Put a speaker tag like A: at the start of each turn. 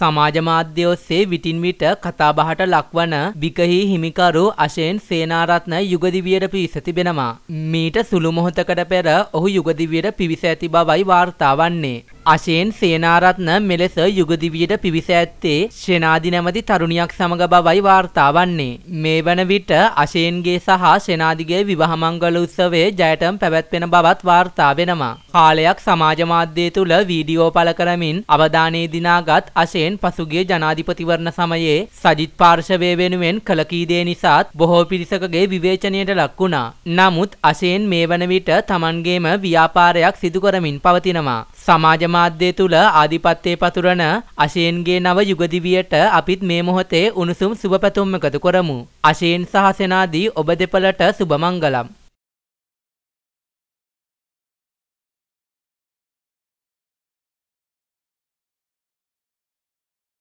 A: සමාජ මාධ්‍ය ඔස්සේ විටින් විට කතාබහට ලක්වන විකහි හිමිකරු අශයෙන් සේනාරත්න යුගදිවියට පිවිස තිබෙනවා. මීට සුළු මොහොතකට පෙර ඔහු යුගදිවියට පිවිස ඇති බවයි වාර්තා වන්නේ. අශයෙන් සේනාරත්න මෙලෙස යුගදිවියට පිවිස ඇත්තේ ශෙනාදි නැමති තරුණියක් සමඟ බවයි වාර්තා වන්නේ. මේ වන විට අශයෙන්ගේ සහ ශෙනාදිගේ විවාහමංගල උත්සවයේ ජයටම පැවැත්වෙන බවත් වාර්තා වෙනවා. කාලයක් සමාජ මාධ්‍ය තුළ වීඩියෝ පළ කරමින් අවධානයේ දිනාගත් අශයෙන් පසුගිය ජනාධිපතිවරණ සමයේ සජිත් පාර්ශවය වෙනුවෙන් කළ කීදේ නිසාත් බොහෝ පිරිසකගේ විවේචනයට ලක් වුණා. නමුත් අශයෙන් මේ වන විට තමන්ගේම ව්‍යාපාරයක් සිදු කරමින් පවතිනවා. සමාජ මාධ්‍ය තුල ආධිපත්‍යය පතුරන අශේන්ගේ නව යුගදිවියට අපිත් මේ මොහොතේ උණුසුම් සුබපැතුම් එකතු කරමු. අශේන් සහ සෙනාදී ඔබ දෙපළට සුබමංගලම්.